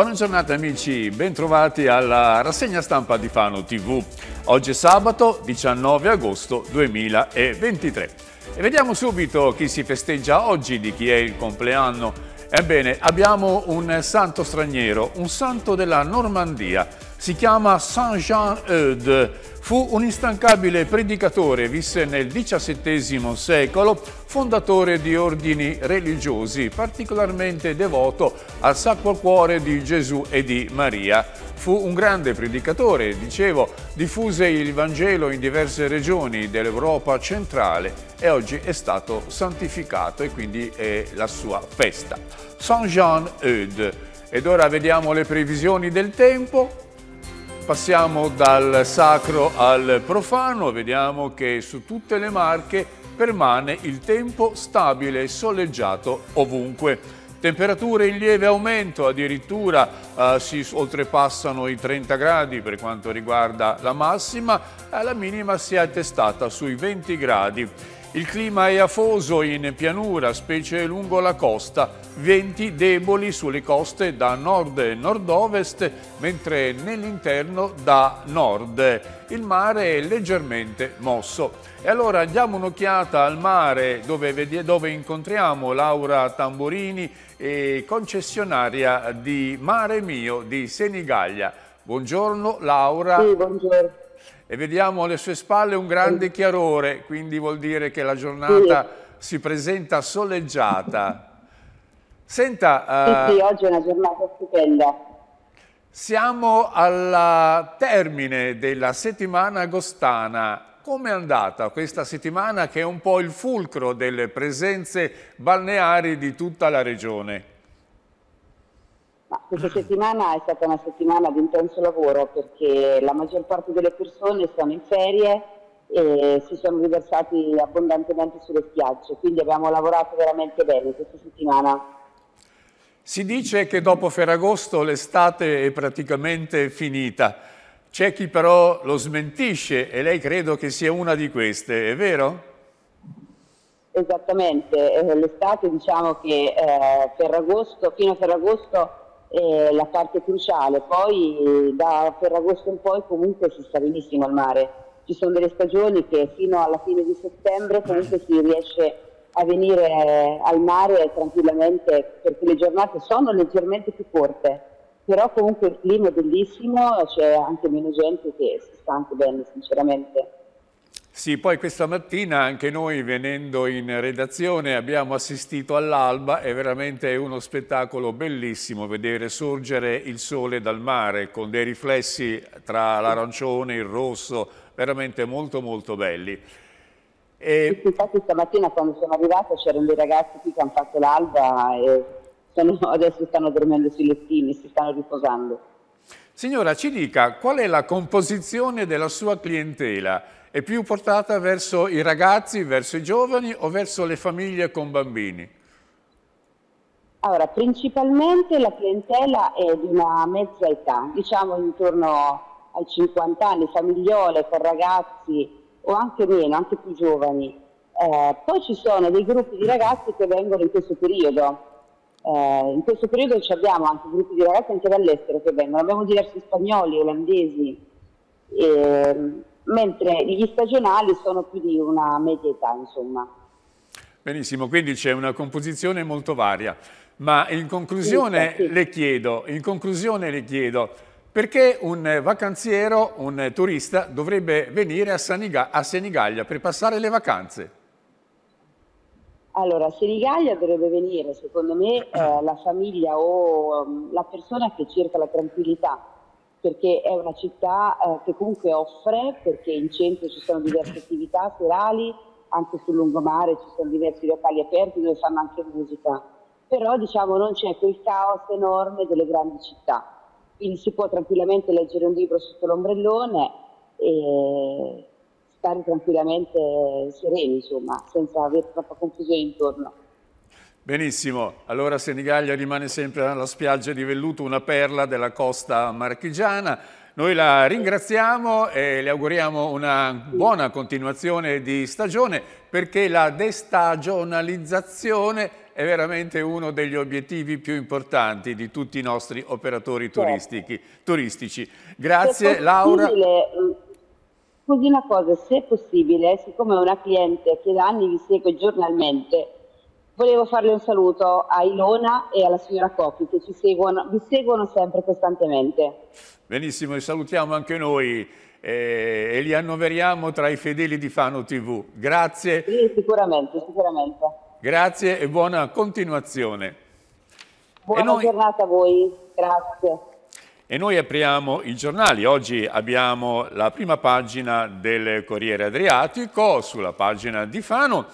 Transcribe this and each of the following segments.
Buona giornata amici, bentrovati alla rassegna stampa di Fano TV. Oggi è sabato 19 agosto 2023. E vediamo subito chi si festeggia oggi, di chi è il compleanno. Ebbene, abbiamo un santo straniero, un santo della Normandia. Si chiama Saint-Jean-Eudes. Fu un instancabile predicatore, visse nel XVII secolo, fondatore di ordini religiosi, particolarmente devoto al Sacro Cuore di Gesù e di Maria. Fu un grande predicatore, dicevo, diffuse il Vangelo in diverse regioni dell'Europa centrale e oggi è stato santificato e quindi è la sua festa. Saint Jean Eudes. Ed ora vediamo le previsioni del tempo. Passiamo dal sacro al profano, vediamo che su tutte le marche permane il tempo stabile e soleggiato ovunque. Temperature in lieve aumento, addirittura eh, si oltrepassano i 30 gradi per quanto riguarda la massima, la minima si è attestata sui 20 gradi. Il clima è afoso in pianura, specie lungo la costa, venti deboli sulle coste da nord e nord-ovest, mentre nell'interno da nord. Il mare è leggermente mosso. E allora diamo un'occhiata al mare dove, dove incontriamo Laura Tamborini, concessionaria di Mare Mio di Senigallia. Buongiorno Laura. Sì, buongiorno e vediamo alle sue spalle un grande chiarore, quindi vuol dire che la giornata sì. si presenta soleggiata. Senta... Sì, uh, sì, eh, oggi è una giornata stupenda. Siamo al termine della settimana agostana come è andata questa settimana che è un po' il fulcro delle presenze balneari di tutta la regione? Ma questa settimana è stata una settimana di intenso lavoro perché la maggior parte delle persone sono in ferie e si sono riversati abbondantemente sulle spiagge, quindi abbiamo lavorato veramente bene questa settimana. Si dice che dopo Ferragosto l'estate è praticamente finita. C'è chi però lo smentisce e lei credo che sia una di queste, è vero? Esattamente, eh, l'estate diciamo che eh, Ferragosto, fino a Ferragosto eh, la parte cruciale. Poi da Ferragosto in poi comunque si sta benissimo al mare. Ci sono delle stagioni che fino alla fine di settembre comunque si riesce a venire eh, al mare tranquillamente perché le giornate sono leggermente più corte, però comunque il clima è bellissimo, c'è anche meno gente che si sta anche bene sinceramente. Sì, poi questa mattina anche noi venendo in redazione abbiamo assistito all'alba, è veramente uno spettacolo bellissimo vedere sorgere il sole dal mare con dei riflessi tra l'arancione e il rosso, veramente molto molto belli. E... Sì, infatti stamattina quando sono arrivata c'erano dei ragazzi qui che hanno fatto l'alba e sono, adesso stanno dormendo sui lettini, si stanno riposando. Signora, ci dica qual è la composizione della sua clientela? è più portata verso i ragazzi, verso i giovani o verso le famiglie con bambini? Allora, principalmente la clientela è di una mezza età, diciamo intorno ai 50 anni, famigliole, con ragazzi o anche meno, anche più giovani. Eh, poi ci sono dei gruppi di ragazzi che vengono in questo periodo. Eh, in questo periodo ci abbiamo anche gruppi di ragazzi anche dall'estero che vengono, abbiamo diversi spagnoli, olandesi, eh, mentre gli stagionali sono più di una media età, insomma. Benissimo, quindi c'è una composizione molto varia. Ma in conclusione, sì, Le, chiedo, in conclusione le chiedo, perché un vacanziero, un turista, dovrebbe venire a, Saniga a Senigallia per passare le vacanze? Allora, a Senigallia dovrebbe venire, secondo me, eh, la famiglia o um, la persona che cerca la tranquillità perché è una città eh, che comunque offre, perché in centro ci sono diverse attività serali, anche sul lungomare ci sono diversi locali aperti dove fanno anche musica, però diciamo non c'è quel caos enorme delle grandi città, quindi si può tranquillamente leggere un libro sotto l'ombrellone e stare tranquillamente sereni, insomma, senza avere troppa confusione intorno. Benissimo, allora Senigallia rimane sempre alla spiaggia di Velluto, una perla della costa marchigiana. Noi la ringraziamo e le auguriamo una buona continuazione di stagione perché la destagionalizzazione è veramente uno degli obiettivi più importanti di tutti i nostri operatori certo. turistici. Grazie Laura. Scusi una cosa, se è possibile, siccome è una cliente che da anni vi segue giornalmente, Volevo farle un saluto a Ilona e alla signora Coppi che ci seguono, vi seguono sempre costantemente. Benissimo, e salutiamo anche noi eh, e li annoveriamo tra i fedeli di Fano TV. Grazie. Sì, sicuramente, sicuramente. Grazie e buona continuazione. Buona noi... giornata a voi, grazie. E noi apriamo i giornali. Oggi abbiamo la prima pagina del Corriere Adriatico sulla pagina di Fano.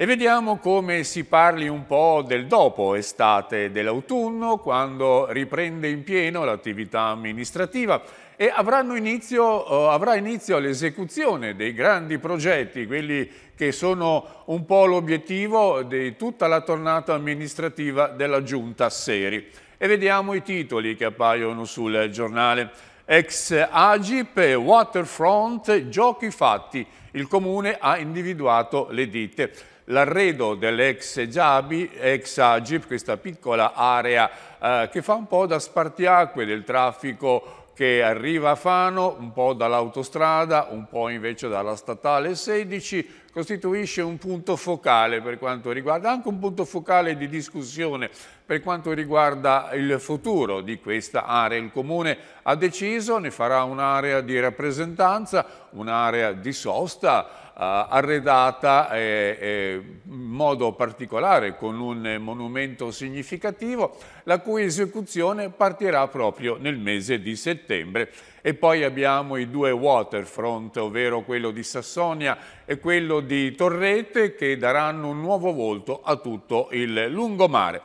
E vediamo come si parli un po' del dopo estate dell'autunno, quando riprende in pieno l'attività amministrativa e inizio, eh, avrà inizio l'esecuzione dei grandi progetti, quelli che sono un po' l'obiettivo di tutta la tornata amministrativa della Giunta Seri. E vediamo i titoli che appaiono sul giornale. Ex Agip, Waterfront, Giochi Fatti. Il Comune ha individuato le ditte l'arredo dell'ex Giabi, ex Agip, questa piccola area eh, che fa un po' da spartiacque del traffico che arriva a Fano, un po' dall'autostrada, un po' invece dalla statale 16, costituisce un punto focale per quanto riguarda, anche un punto focale di discussione per quanto riguarda il futuro di questa area. Il Comune ha deciso, ne farà un'area di rappresentanza, un'area di sosta, eh, arredata in modo particolare con un monumento significativo la cui esecuzione partirà proprio nel mese di settembre e poi abbiamo i due waterfront, ovvero quello di Sassonia e quello di Torrete che daranno un nuovo volto a tutto il lungomare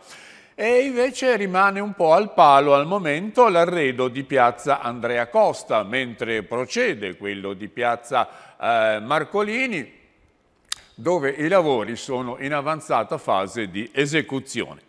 e invece rimane un po' al palo al momento l'arredo di piazza Andrea Costa, mentre procede quello di piazza eh, Marcolini, dove i lavori sono in avanzata fase di esecuzione.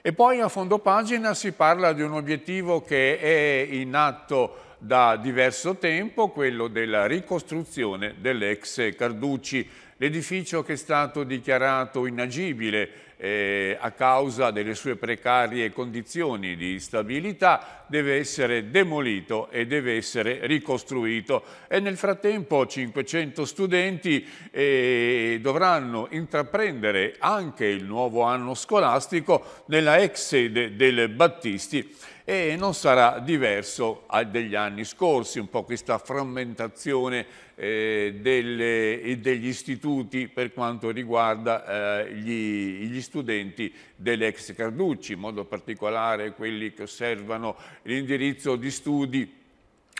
E poi a fondo pagina si parla di un obiettivo che è in atto da diverso tempo, quello della ricostruzione dell'ex Carducci, l'edificio che è stato dichiarato inagibile eh, a causa delle sue precarie condizioni di stabilità deve essere demolito e deve essere ricostruito e nel frattempo 500 studenti eh, dovranno intraprendere anche il nuovo anno scolastico nella ex sede del Battisti e non sarà diverso degli anni scorsi, un po' questa frammentazione eh, delle, degli istituti per quanto riguarda eh, gli, gli, studenti dell'ex Carducci, in modo particolare quelli che osservano l'indirizzo di studi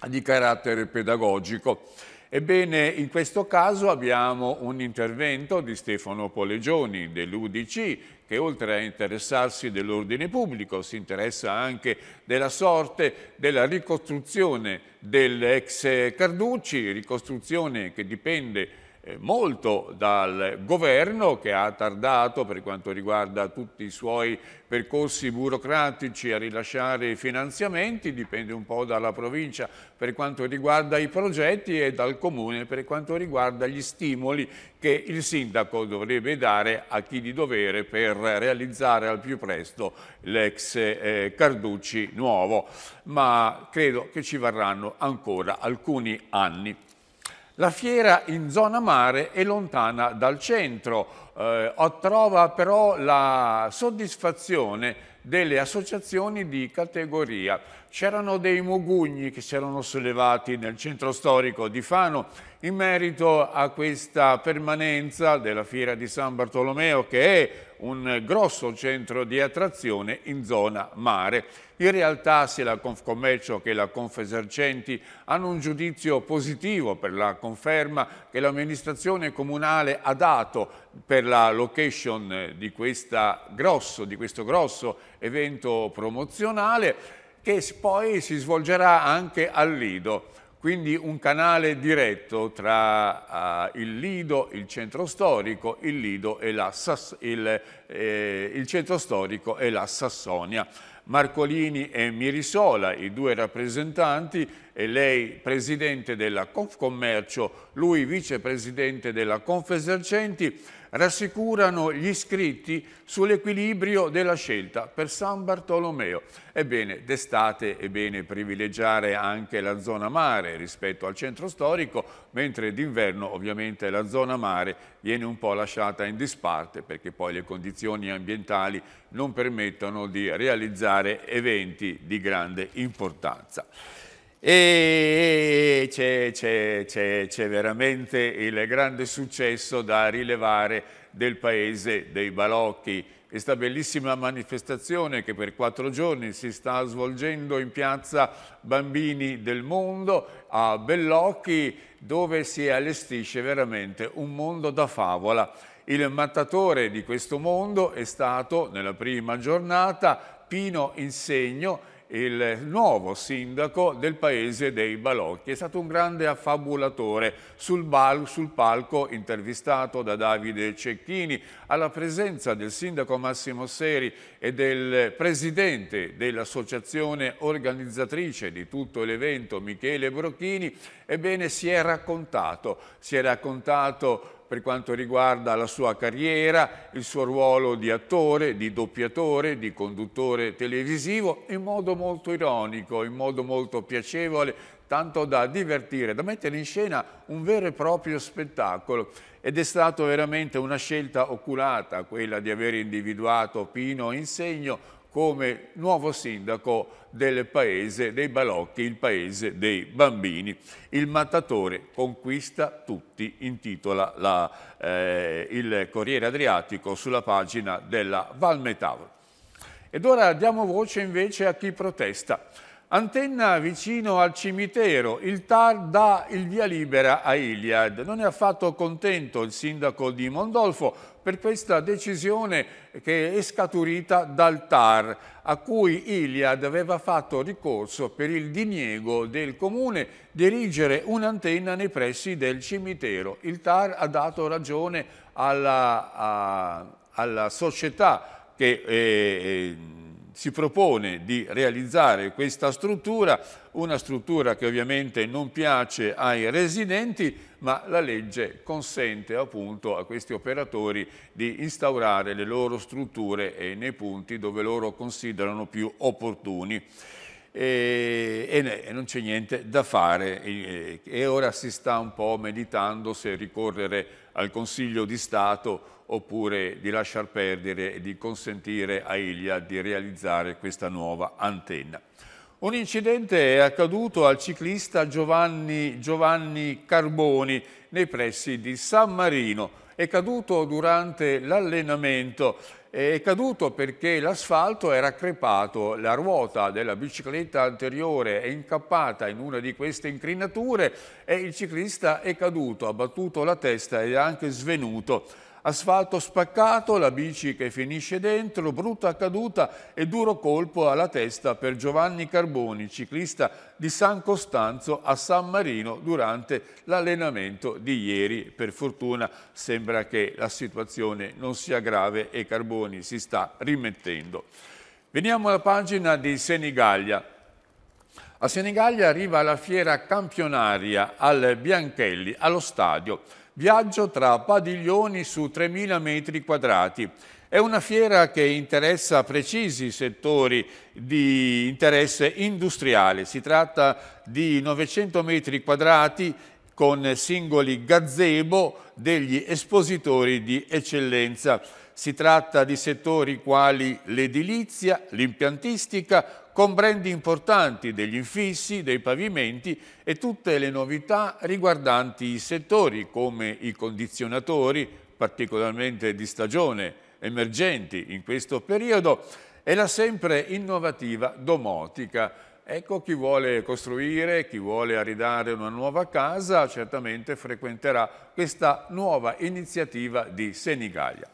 di carattere pedagogico. Ebbene, in questo caso abbiamo un intervento di Stefano Polegioni dell'UDC che oltre a interessarsi dell'ordine pubblico si interessa anche della sorte della ricostruzione dell'ex Carducci, ricostruzione che dipende eh, molto dal governo che ha tardato per quanto riguarda tutti i suoi percorsi burocratici a rilasciare i finanziamenti, dipende un po' dalla provincia per quanto riguarda i progetti e dal comune per quanto riguarda gli stimoli che il sindaco dovrebbe dare a chi di dovere per realizzare al più presto l'ex eh, Carducci nuovo, ma credo che ci varranno ancora alcuni anni. La fiera in zona mare è lontana dal centro, eh, trova però la soddisfazione delle associazioni di categoria. C'erano dei mogugni che si erano sollevati nel centro storico di Fano in merito a questa permanenza della fiera di San Bartolomeo che è un grosso centro di attrazione in zona mare. In realtà sia la Confcommercio che la Confesercenti hanno un giudizio positivo per la conferma che l'amministrazione comunale ha dato per la location di, grosso, di questo grosso evento promozionale che poi si svolgerà anche al Lido. Quindi un canale diretto tra uh, il Lido, il centro storico, il Lido e la, il, eh, il centro storico e la Sassonia. Marcolini e Mirisola, i due rappresentanti e lei presidente della Confcommercio, lui vicepresidente della Confesercenti, rassicurano gli iscritti sull'equilibrio della scelta per San Bartolomeo. Ebbene, d'estate è bene privilegiare anche la zona mare rispetto al centro storico, mentre d'inverno ovviamente la zona mare viene un po' lasciata in disparte perché poi le condizioni ambientali non permettono di realizzare eventi di grande importanza e c'è, veramente il grande successo da rilevare del paese dei Balocchi. Questa bellissima manifestazione che per quattro giorni si sta svolgendo in piazza Bambini del Mondo a Bellocchi dove si allestisce veramente un mondo da favola. Il mattatore di questo mondo è stato nella prima giornata Pino Insegno il nuovo sindaco del paese dei Balocchi. È stato un grande affabulatore sul, sul palco intervistato da Davide Cecchini alla presenza del sindaco Massimo Seri e del presidente dell'associazione organizzatrice di tutto l'evento Michele Brocchini, ebbene si è raccontato, si è raccontato per quanto riguarda la sua carriera, il suo ruolo di attore, di doppiatore, di conduttore televisivo, in modo molto ironico, in modo molto piacevole, tanto da divertire, da mettere in scena un vero e proprio spettacolo. Ed è stata veramente una scelta oculata quella di aver individuato Pino Insegno come nuovo sindaco del paese dei balocchi, il paese dei bambini. Il mattatore conquista tutti, intitola la, eh, il Corriere Adriatico sulla pagina della Valmetavro. Ed ora diamo voce invece a chi protesta. Antenna vicino al cimitero, il TAR dà il via libera a Iliad. Non è affatto contento il sindaco di Mondolfo, per questa decisione che è scaturita dal TAR, a cui Iliad aveva fatto ricorso per il diniego del comune di erigere un'antenna nei pressi del cimitero. Il TAR ha dato ragione alla, a, alla società che... Eh, eh si propone di realizzare questa struttura, una struttura che ovviamente non piace ai residenti, ma la legge consente appunto a questi operatori di instaurare le loro strutture nei punti dove loro considerano più opportuni. E, e, non c'è niente da fare e, e, ora si sta un po' meditando se ricorrere al Consiglio di Stato oppure di lasciar perdere e di consentire a Ilia di realizzare questa nuova antenna. Un incidente è accaduto al ciclista Giovanni, Giovanni Carboni nei pressi di San Marino. È caduto durante l'allenamento, è caduto perché l'asfalto era crepato, la ruota della bicicletta anteriore è incappata in una di queste incrinature e il ciclista è caduto, ha battuto la testa ed è anche svenuto asfalto spaccato, la bici che finisce dentro, brutta caduta e duro colpo alla testa per Giovanni Carboni, ciclista di San Costanzo a San Marino durante l'allenamento di ieri. Per fortuna sembra che la situazione non sia grave e Carboni si sta rimettendo. Veniamo alla pagina di Senigallia. A Senigallia arriva la fiera campionaria al Bianchelli, allo stadio. Viaggio tra padiglioni su 3.000 metri quadrati. È una fiera che interessa precisi settori di interesse industriale. Si tratta di 900 metri quadrati con singoli gazebo degli espositori di eccellenza. Si tratta di settori quali l'edilizia, l'impiantistica, con brand importanti degli infissi, dei pavimenti e tutte le novità riguardanti i settori come i condizionatori, particolarmente di stagione, emergenti in questo periodo, e la sempre innovativa domotica. Ecco chi vuole costruire, chi vuole arredare una nuova casa, certamente frequenterà questa nuova iniziativa di Senigallia.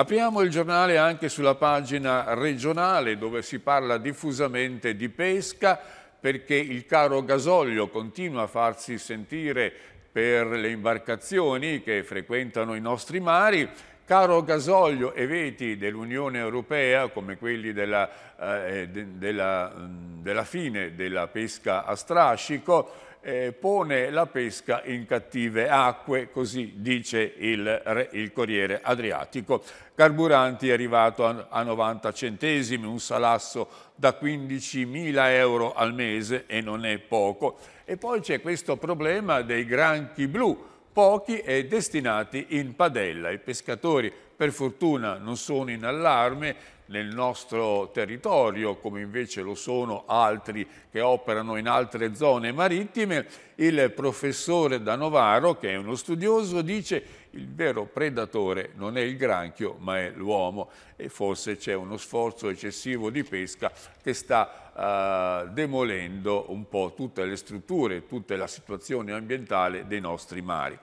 Apriamo il giornale anche sulla pagina regionale dove si parla diffusamente di pesca perché il caro gasolio continua a farsi sentire per le imbarcazioni che frequentano i nostri mari caro gasolio e veti dell'Unione Europea, come quelli della, eh, de, della, mm, della, fine della pesca a strascico, eh, pone la pesca in cattive acque, così dice il, il Corriere Adriatico. Carburanti è arrivato a, a 90 centesimi, un salasso da 15.000 euro al mese e non è poco. E poi c'è questo problema dei granchi blu, pochi e destinati in padella. I pescatori per fortuna non sono in allarme, nel nostro territorio, come invece lo sono altri che operano in altre zone marittime, il professore Danovaro, che è uno studioso, dice il vero predatore non è il granchio ma è l'uomo e forse c'è uno sforzo eccessivo di pesca che sta eh, demolendo un po' tutte le strutture, tutta la situazione ambientale dei nostri mari.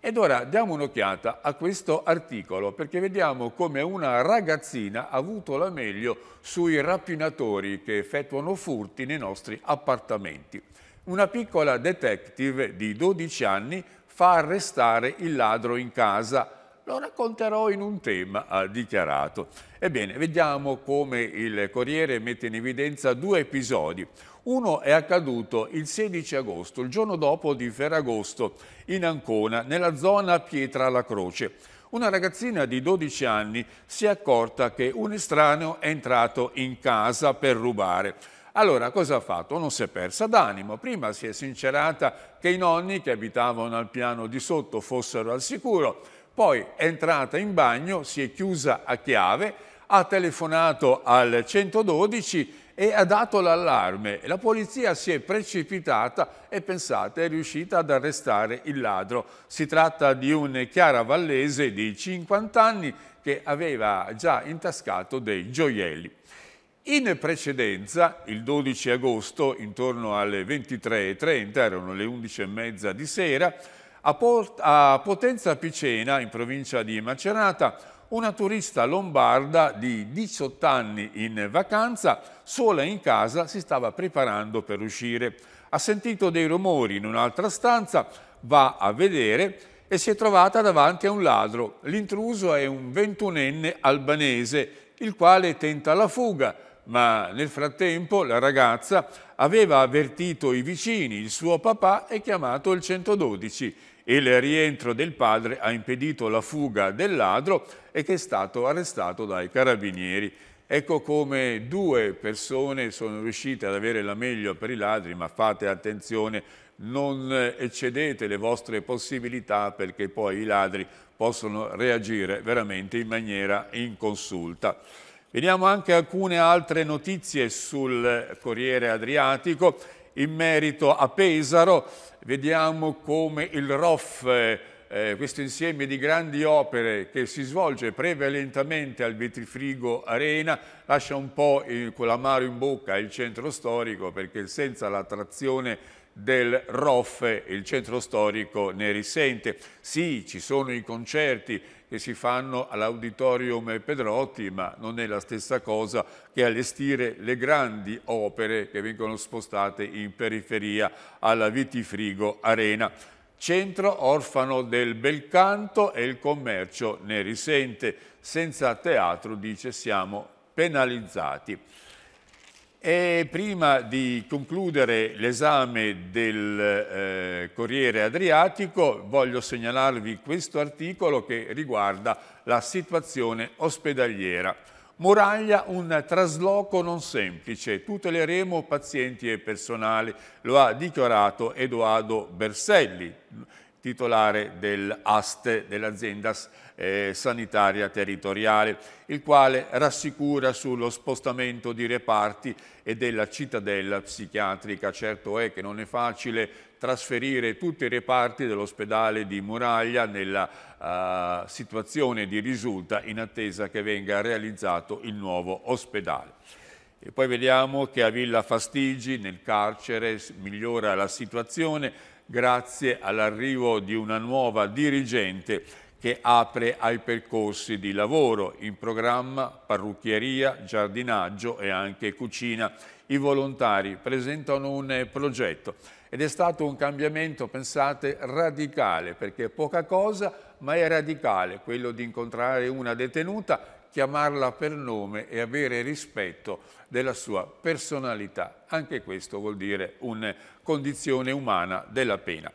Ed ora diamo un'occhiata a questo articolo perché vediamo come una ragazzina ha avuto la meglio sui rapinatori che effettuano furti nei nostri appartamenti. Una piccola detective di 12 anni fa arrestare il ladro in casa lo racconterò in un tema, ha dichiarato. Ebbene, vediamo come il Corriere mette in evidenza due episodi. Uno è accaduto il 16 agosto, il giorno dopo di Ferragosto, in Ancona, nella zona Pietra alla Croce. Una ragazzina di 12 anni si è accorta che un estraneo è entrato in casa per rubare. Allora cosa ha fatto? Non si è persa d'animo. Prima si è sincerata che i nonni che abitavano al piano di sotto fossero al sicuro. Poi è entrata in bagno, si è chiusa a chiave, ha telefonato al 112 e ha dato l'allarme. La polizia si è precipitata e pensate è riuscita ad arrestare il ladro. Si tratta di un Chiara Vallese di 50 anni che aveva già intascato dei gioielli. In precedenza, il 12 agosto, intorno alle 23.30, erano le 11.30 di sera, a, Potenza Picena, in provincia di Macerata, una turista lombarda di 18 anni in vacanza, sola in casa, si stava preparando per uscire. Ha sentito dei rumori in un'altra stanza, va a vedere e si è trovata davanti a un ladro. L'intruso è un ventunenne albanese, il quale tenta la fuga, ma nel frattempo la ragazza aveva avvertito i vicini, il suo papà e chiamato il 112 il rientro del padre ha impedito la fuga del ladro e che è stato arrestato dai carabinieri. Ecco come due persone sono riuscite ad avere la meglio per i ladri, ma fate attenzione, non eccedete le vostre possibilità perché poi i ladri possono reagire veramente in maniera inconsulta. Veniamo anche alcune altre notizie sul Corriere Adriatico. In merito a Pesaro vediamo come il ROF, eh, eh, questo insieme di grandi opere che si svolge prevalentemente al Vitrifrigo Arena, lascia un po' con l'amaro in bocca il centro storico perché senza l'attrazione del ROF il centro storico ne risente. Sì, ci sono i concerti, che si fanno all'Auditorium Pedrotti, ma non è la stessa cosa che allestire le grandi opere che vengono spostate in periferia alla Vitifrigo Arena. Centro orfano del bel canto e il commercio ne risente. Senza teatro, dice, siamo penalizzati. E prima di concludere l'esame del eh, Corriere Adriatico voglio segnalarvi questo articolo che riguarda la situazione ospedaliera. Muraglia, un trasloco non semplice, tuteleremo pazienti e personale, lo ha dichiarato Edoardo Berselli, titolare dell'AST dell'azienda eh, sanitaria territoriale, il quale rassicura sullo spostamento di reparti e della cittadella psichiatrica. Certo è che non è facile trasferire tutti i reparti dell'ospedale di Muraglia nella uh, situazione di risulta in attesa che venga realizzato il nuovo ospedale. E poi vediamo che a Villa Fastigi, nel carcere, migliora la situazione grazie all'arrivo di una nuova dirigente che apre ai percorsi di lavoro, in programma parrucchieria, giardinaggio e anche cucina. I volontari presentano un progetto ed è stato un cambiamento, pensate, radicale, perché è poca cosa, ma è radicale quello di incontrare una detenuta, chiamarla per nome e avere rispetto della sua personalità. Anche questo vuol dire una condizione umana della pena.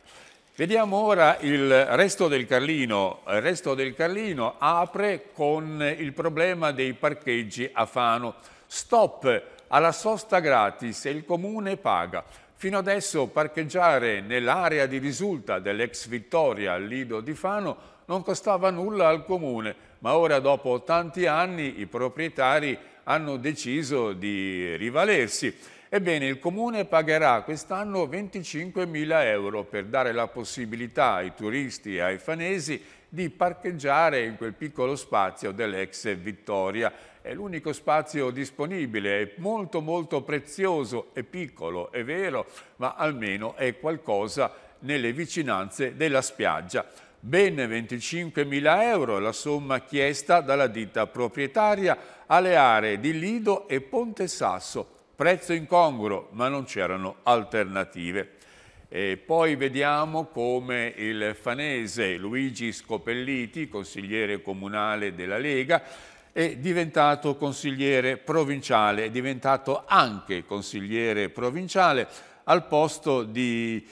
Vediamo ora il resto del Carlino. Il resto del Carlino apre con il problema dei parcheggi a Fano. Stop alla sosta gratis e il comune paga. Fino adesso parcheggiare nell'area di risulta dell'ex Vittoria al Lido di Fano non costava nulla al comune, ma ora dopo tanti anni i proprietari hanno deciso di rivalersi Ebbene, il Comune pagherà quest'anno 25.000 euro per dare la possibilità ai turisti e ai fanesi di parcheggiare in quel piccolo spazio dell'ex Vittoria. È l'unico spazio disponibile, è molto molto prezioso, è piccolo, è vero, ma almeno è qualcosa nelle vicinanze della spiaggia. Ben 25.000 euro la somma chiesta dalla ditta proprietaria alle aree di Lido e Ponte Sasso prezzo incongruo, ma non c'erano alternative. E poi vediamo come il fanese Luigi Scopelliti, consigliere comunale della Lega, è diventato consigliere provinciale, è diventato anche consigliere provinciale al posto di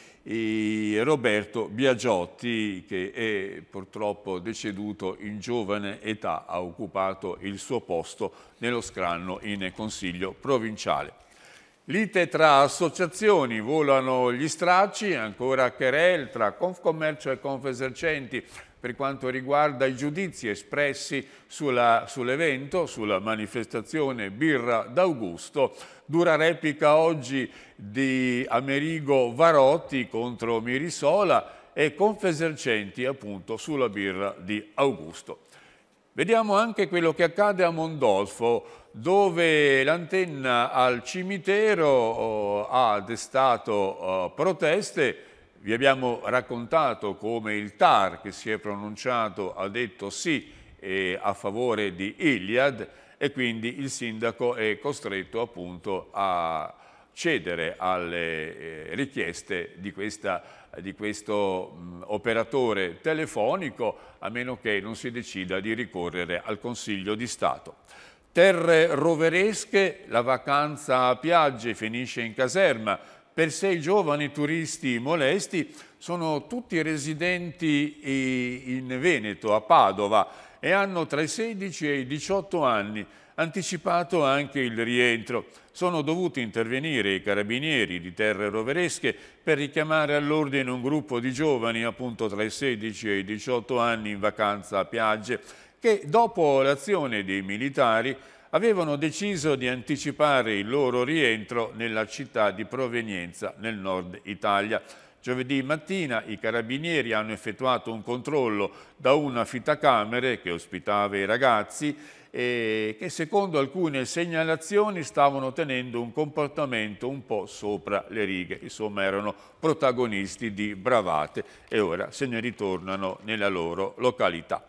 Roberto Biagiotti, che è purtroppo deceduto in giovane età, ha occupato il suo posto nello scranno in Consiglio provinciale. Lite tra associazioni, volano gli stracci, ancora querel tra Confcommercio e Confesercenti per quanto riguarda i giudizi espressi sull'evento, sull sulla manifestazione Birra d'Augusto, dura replica oggi di Amerigo Varotti contro Mirisola e Confesercenti appunto sulla birra di Augusto. Vediamo anche quello che accade a Mondolfo, dove l'antenna al cimitero oh, ha destato oh, proteste, vi abbiamo raccontato come il TAR che si è pronunciato ha detto sì eh, a favore di Iliad e quindi il sindaco è costretto appunto a cedere alle eh, richieste di, questa, di questo mh, operatore telefonico a meno che non si decida di ricorrere al Consiglio di Stato. Terre roveresche, la vacanza a piagge finisce in caserma, per sei giovani turisti molesti sono tutti residenti eh, in Veneto, a Padova, e hanno tra i 16 e i 18 anni, anticipato anche il rientro. Sono dovuti intervenire i carabinieri di Terre Roveresche per richiamare all'ordine un gruppo di giovani appunto tra i 16 e i 18 anni in vacanza a piagge che dopo l'azione dei militari avevano deciso di anticipare il loro rientro nella città di provenienza nel nord Italia. Giovedì mattina i carabinieri hanno effettuato un controllo da una fitacamere che ospitava i ragazzi e che secondo alcune segnalazioni stavano tenendo un comportamento un po' sopra le righe, insomma erano protagonisti di bravate e ora se ne ritornano nella loro località.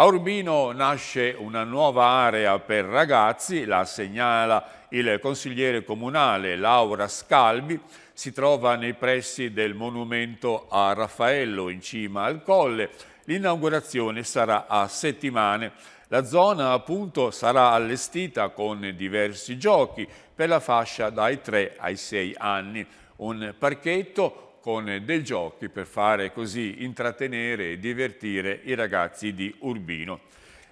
A Urbino nasce una nuova area per ragazzi, la segnala il consigliere comunale Laura Scalbi, si trova nei pressi del monumento a Raffaello in cima al colle. L'inaugurazione sarà a settimane. La zona appunto sarà allestita con diversi giochi per la fascia dai 3 ai 6 anni. Un parchetto, con dei giochi per fare così intrattenere e divertire i ragazzi di Urbino.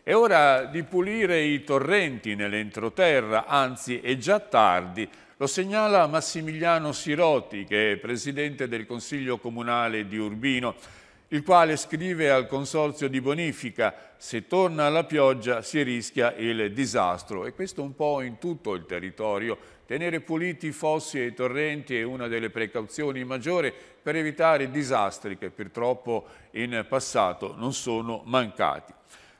È ora di pulire i torrenti nell'entroterra, anzi è già tardi, lo segnala Massimiliano Siroti che è presidente del Consiglio Comunale di Urbino, il quale scrive al Consorzio di Bonifica se torna la pioggia si rischia il disastro e questo un po' in tutto il territorio Tenere puliti i fossi e i torrenti è una delle precauzioni maggiori per evitare disastri che purtroppo in passato non sono mancati.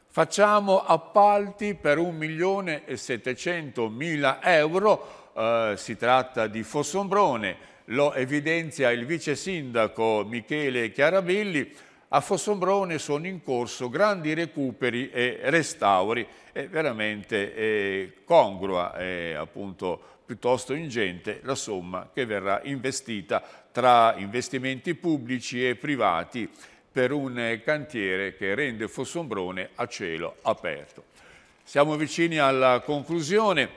Facciamo appalti per 1.700.000 euro, eh, si tratta di Fossombrone, lo evidenzia il vice sindaco Michele Chiarabilli, a Fossombrone sono in corso grandi recuperi e restauri, è veramente eh, congrua, eh, appunto piuttosto ingente la somma che verrà investita tra investimenti pubblici e privati per un cantiere che rende Fossombrone a cielo aperto. Siamo vicini alla conclusione,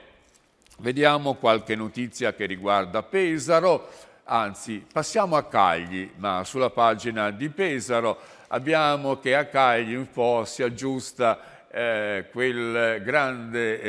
vediamo qualche notizia che riguarda Pesaro, Anzi, passiamo a Cagli, ma sulla pagina di Pesaro abbiamo che a Cagli un po' si aggiusta eh, quel grande eh,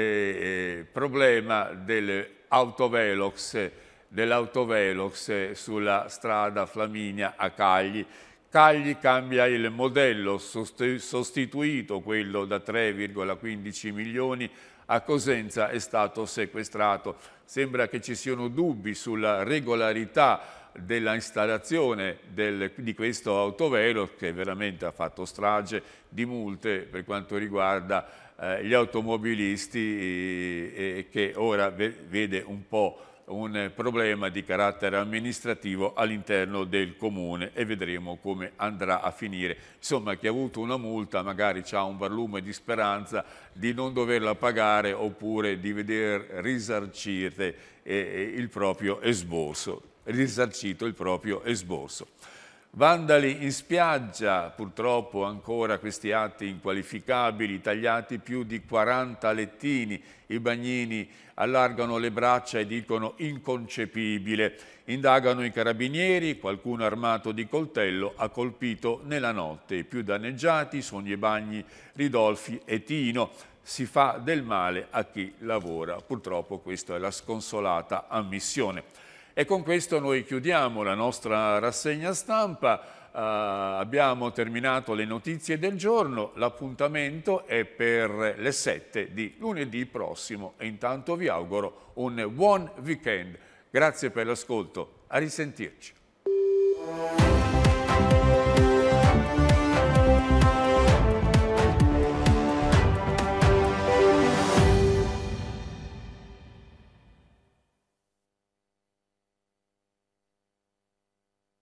eh problema dell'autovelox dell sulla strada Flaminia a Cagli Cagli cambia il modello, sostituito quello da 3,15 milioni a Cosenza è stato sequestrato. Sembra che ci siano dubbi sulla regolarità dell'installazione di questo autovelo che veramente ha fatto strage di multe per quanto riguarda eh, gli automobilisti e, eh, e che ora vede un po' un problema di carattere amministrativo all'interno del comune e vedremo come andrà a finire. Insomma, chi ha avuto una multa magari ha un barlume di speranza di non doverla pagare oppure di vedere risarcire eh, eh, il proprio esborso risarcito il proprio esborso. Vandali in spiaggia, purtroppo ancora questi atti inqualificabili, tagliati più di 40 lettini, i bagnini allargano le braccia e dicono inconcepibile. Indagano i carabinieri, qualcuno armato di coltello ha colpito nella notte. I più danneggiati sono i bagni Ridolfi e Tino. Si fa del male a chi lavora. Purtroppo questa è la sconsolata ammissione. E con questo noi chiudiamo la nostra rassegna stampa, uh, abbiamo terminato le notizie del giorno, l'appuntamento è per le 7 di lunedì prossimo e intanto vi auguro un buon weekend. Grazie per l'ascolto, a risentirci.